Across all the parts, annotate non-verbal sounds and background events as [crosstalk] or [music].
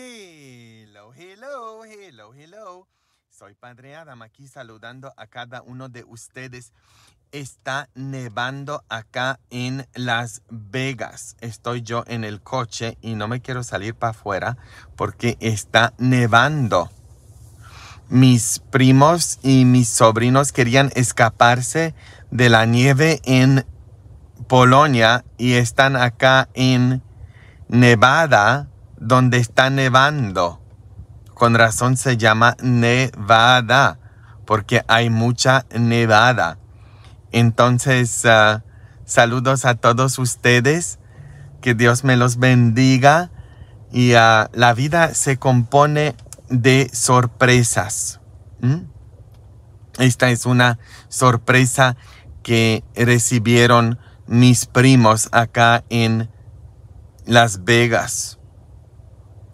Hello, hello, hello, hello. Soy Padre Adam aquí saludando a cada uno de ustedes. Está nevando acá en Las Vegas. Estoy yo en el coche y no me quiero salir para afuera porque está nevando. Mis primos y mis sobrinos querían escaparse de la nieve en Polonia y están acá en Nevada donde está nevando. Con razón se llama Nevada, porque hay mucha nevada. Entonces, ah, saludos a todos ustedes, que Dios me los bendiga y ah, la vida se compone de sorpresas. Esta es una sorpresa que recibieron mis primos acá en Las Vegas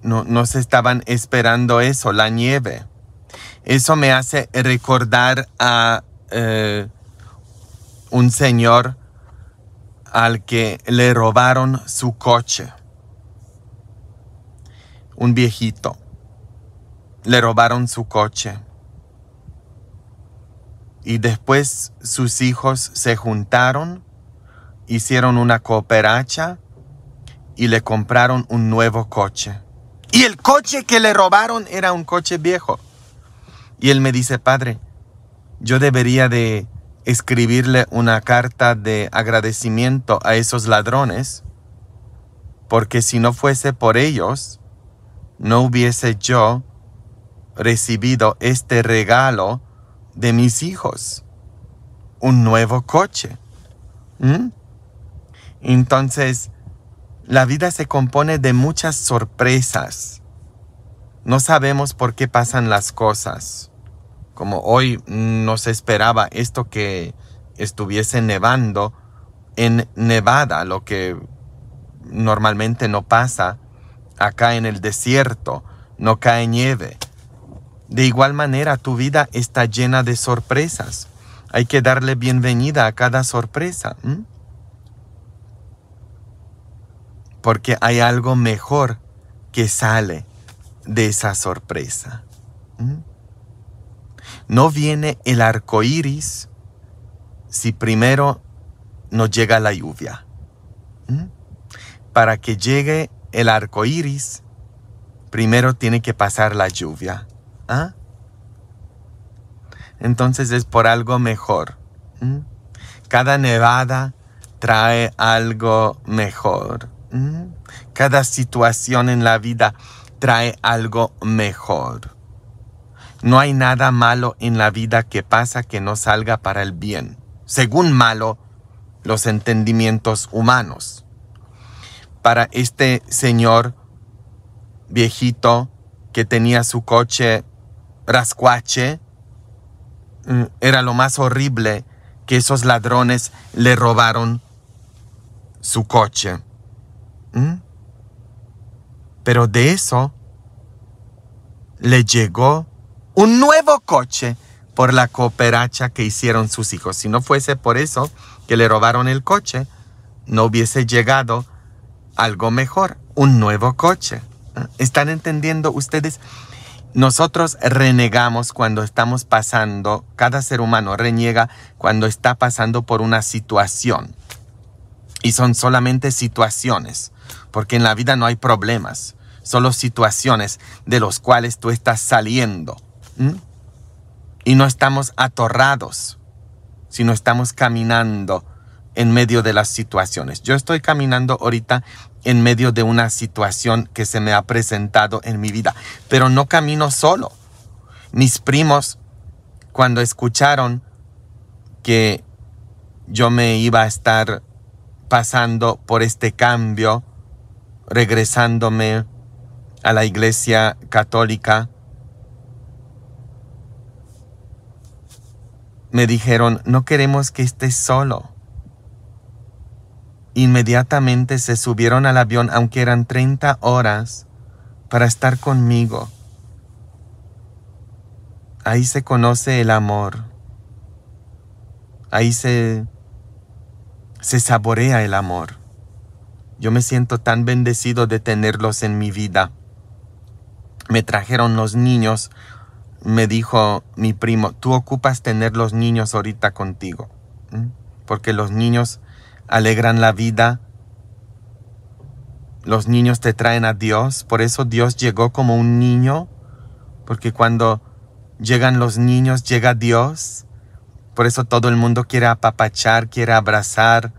no, no se estaban esperando eso, la nieve. Eso me hace recordar a eh, un señor al que le robaron su coche. Un viejito. Le robaron su coche. Y después sus hijos se juntaron, hicieron una cooperacha y le compraron un nuevo coche. Y el coche que le robaron era un coche viejo. Y él me dice, padre, yo debería de escribirle una carta de agradecimiento a esos ladrones, porque si no fuese por ellos, no hubiese yo recibido este regalo de mis hijos, un nuevo coche. ¿Mm? Entonces, la vida se compone de muchas sorpresas. No sabemos por qué pasan las cosas. Como hoy nos esperaba esto que estuviese nevando en Nevada, lo que normalmente no pasa acá en el desierto, no cae nieve. De igual manera, tu vida está llena de sorpresas. Hay que darle bienvenida a cada sorpresa. porque hay algo mejor que sale de esa sorpresa. ¿Mm? No viene el arco iris si primero no llega la lluvia. ¿Mm? Para que llegue el arco iris, primero tiene que pasar la lluvia. ¿Ah? Entonces es por algo mejor. ¿Mm? Cada nevada trae algo mejor. Cada situación en la vida trae algo mejor. No hay nada malo en la vida que pasa que no salga para el bien. Según malo, los entendimientos humanos. Para este señor viejito que tenía su coche rascuache, mm, era lo más horrible que esos ladrones le robaron su coche. ¿Mm? Pero de eso le llegó un nuevo coche por la cooperacha que hicieron sus hijos. Si no fuese por eso que le robaron el coche, no hubiese llegado algo mejor, un nuevo coche. ¿Ah? ¿Están entendiendo ustedes? Nosotros renegamos cuando estamos pasando, cada ser humano reniega cuando está pasando por una situación. Y son solamente situaciones, porque en la vida no hay problemas, solo situaciones de los cuales tú estás saliendo. Y no estamos atorrados, sino estamos caminando en medio de las situaciones. Yo estoy caminando ahorita en medio de una situación que se me ha presentado en mi vida, pero no camino solo. Mis primos, cuando escucharon que yo me iba a estar pasando por este cambio, regresándome a la Iglesia Católica. Me dijeron, no queremos que estés solo. Inmediatamente se subieron al avión, aunque eran 30 horas, para estar conmigo. Ahí se conoce el amor. Ahí se se saborea el amor. Yo me siento tan bendecido de tenerlos en mi vida. Me trajeron los niños, me dijo mi primo, tú ocupas tener los niños ahorita contigo, porque los niños alegran la vida, los niños te traen a Dios, por eso Dios llegó como un niño, porque cuando llegan los niños llega Dios, por eso todo el mundo quiere apapachar, quiere abrazar,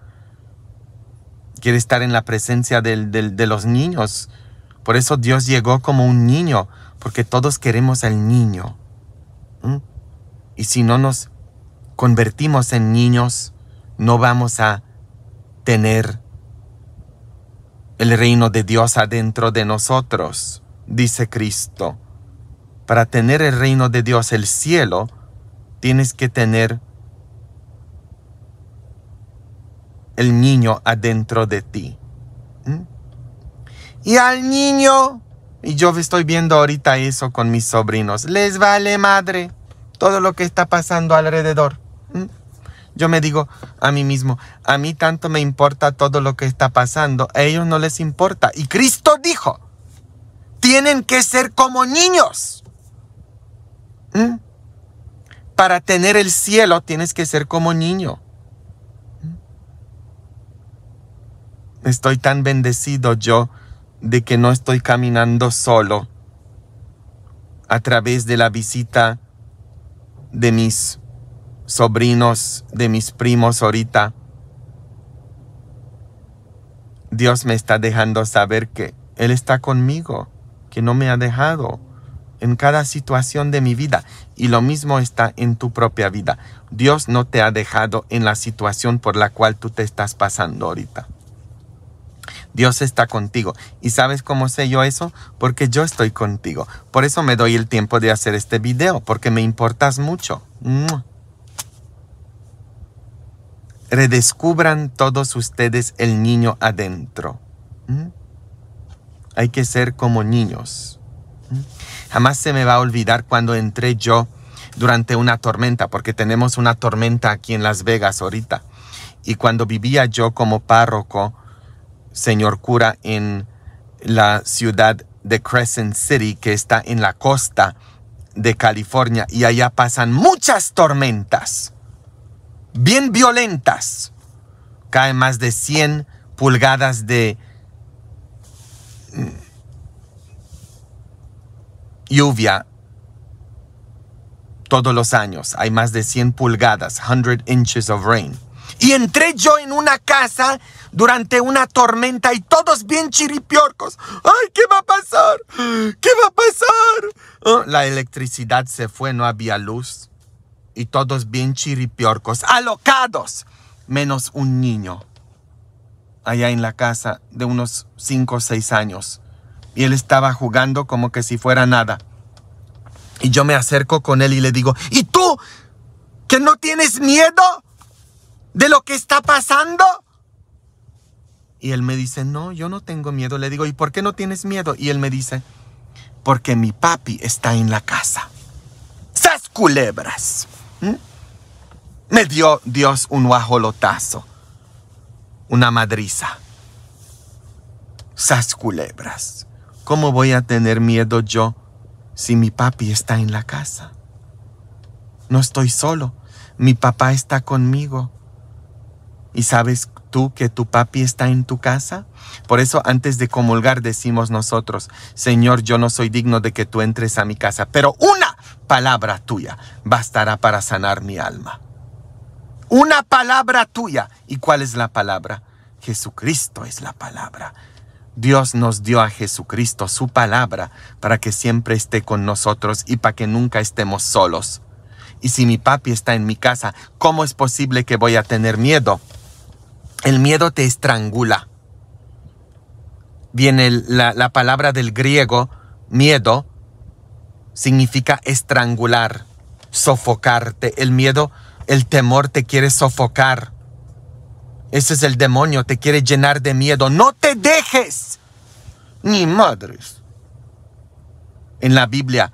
quiere estar en la presencia de los niños. Por eso Dios llegó como un niño, porque todos queremos al niño. Y si no nos convertimos en niños, no vamos a tener el reino de Dios adentro de nosotros, dice Cristo. Para tener el reino de Dios, el cielo, tienes que tener el niño adentro de ti. Y al niño, y yo estoy viendo ahorita eso con mis sobrinos, les vale madre todo lo que está pasando alrededor. Yo me digo a mí mismo, a mí tanto me importa todo lo que está pasando, a ellos no les importa. Y Cristo dijo, tienen que ser como niños. Para tener el cielo tienes que ser como niño. Estoy tan bendecido yo de que no estoy caminando solo a través de la visita de mis sobrinos, de mis primos ahorita. Dios me está dejando saber que Él está conmigo, que no me ha dejado en cada situación de mi vida y lo mismo está en tu propia vida. Dios no te ha dejado en la situación por la cual tú te estás pasando ahorita. Dios está contigo. ¿Y sabes cómo sé yo eso? Porque yo estoy contigo. Por eso me doy el tiempo de hacer este video, porque me importas mucho. Redescubran todos ustedes el niño adentro. ¿Mm? Hay que ser como niños. Jamás se me va a olvidar cuando entré yo durante una tormenta, porque tenemos una tormenta aquí en Las Vegas ahorita. Y cuando vivía yo como párroco, señor cura, en la ciudad de Crescent City, que está en la costa de California, y allá pasan muchas tormentas, bien violentas. Caen más de 100 pulgadas de lluvia todos los años. Hay más de 100 pulgadas, 100 inches of rain. Y entré yo en una casa durante una tormenta y todos bien chiripiorcos. ¡Ay, qué va a pasar! ¿Qué va a pasar? Oh, la electricidad se fue, no había luz. Y todos bien chiripiorcos, alocados, menos un niño. Allá en la casa de unos 5 o 6 años y él estaba jugando como que si fuera nada. Y yo me acerco con él y le digo, ¿y tú que no tienes miedo de lo que está pasando? Y él me dice, no, yo no tengo miedo. Le digo, ¿y por qué no tienes miedo? Y él me dice, porque mi papi está en la casa. ¡Sas culebras! Me dio Dios un guajolotazo, una madriza. ¡Sas culebras! ¿Cómo voy a tener miedo yo si mi papi está en la casa? No estoy solo, mi papá está conmigo. ¿Y sabes tú que tu papi está en tu casa? Por eso antes de comulgar decimos nosotros, Señor, yo no soy digno de que tú entres a mi casa, pero una palabra tuya bastará para sanar mi alma. Una palabra tuya. ¿Y cuál es la palabra? Jesucristo es la palabra. Dios nos dio a Jesucristo su palabra para que siempre esté con nosotros y para que nunca estemos solos. Y si mi papi está en mi casa, ¿cómo es posible que voy a tener miedo? El miedo te estrangula. Viene la, la palabra del griego, miedo, significa estrangular, sofocarte. El miedo, el temor te quiere sofocar. Ese es el demonio, te quiere llenar de miedo. No te dejes. Ni madres. En la Biblia,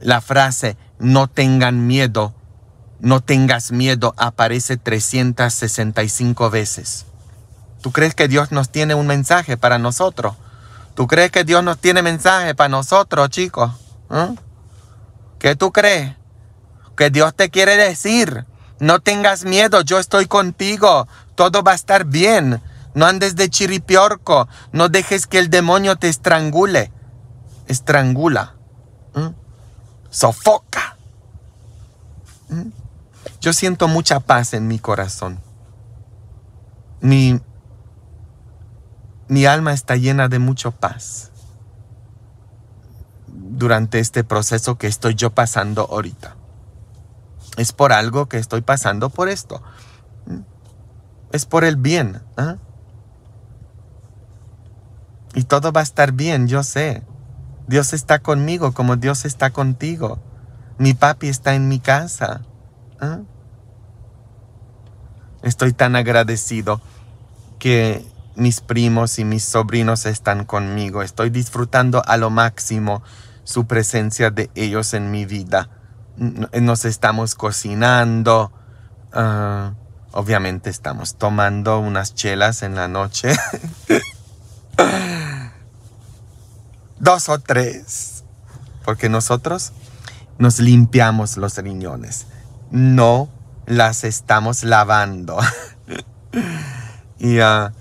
la frase no tengan miedo, no tengas miedo aparece 365 veces. ¿Tú crees que Dios nos tiene un mensaje para nosotros? ¿Tú crees que Dios nos tiene mensaje para nosotros, chicos? ¿Mm? ¿Qué tú crees? Que Dios te quiere decir, no tengas miedo, yo estoy contigo, todo va a estar bien. No andes de chiripiorco, no dejes que el demonio te estrangule. Estrangula. ¿Mm? Sofoca. ¿Mm? Yo siento mucha paz en mi corazón. Mi, mi alma está llena de mucha paz durante este proceso que estoy yo pasando ahorita. Es por algo que estoy pasando por esto. ¿Mm? es por el bien. ¿ah? Y todo va a estar bien, yo sé. Dios está conmigo como Dios está contigo. Mi papi está en mi casa. ¿ah? Estoy tan agradecido que mis primos y mis sobrinos están conmigo. Estoy disfrutando a lo máximo su presencia de ellos en mi vida. Nos estamos cocinando. Ah, Obviamente estamos tomando unas chelas en la noche. [laughs] Dos o tres. Porque nosotros nos limpiamos los riñones. No las estamos lavando. [laughs] y ah,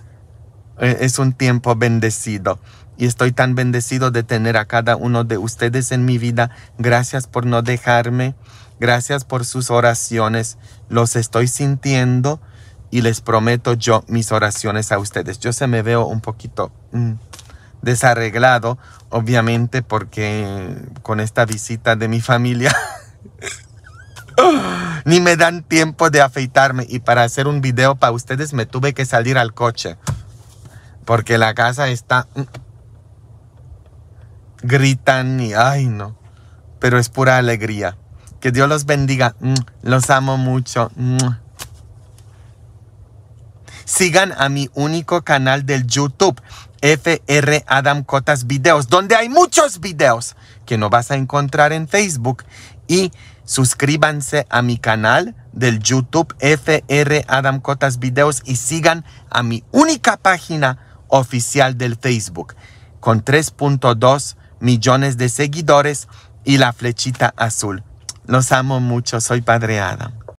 e, es un tiempo bendecido y estoy tan bendecido de tener a cada uno de ustedes en mi vida. Gracias por no dejarme. Gracias por sus oraciones. Los estoy sintiendo y les prometo yo mis oraciones a ustedes. Yo se me veo un poquito mm, desarreglado, obviamente, porque con esta visita de mi familia [laughs] ni me dan tiempo de afeitarme. Y para hacer un video para ustedes me tuve que salir al coche porque la casa está... Mm, gritan y, ay no, pero es pura alegría. Que Dios los bendiga, mm, los amo mucho. Mm. Sigan a mi único canal del YouTube, FR Adam Cotas Videos, donde hay muchos videos que no vas a encontrar en Facebook. Y suscríbanse a mi canal del YouTube FR Adam Cotas Videos y sigan a mi única página oficial del Facebook con 3.2 millones de seguidores y la flechita azul. Los amo mucho, soy Padre Adam.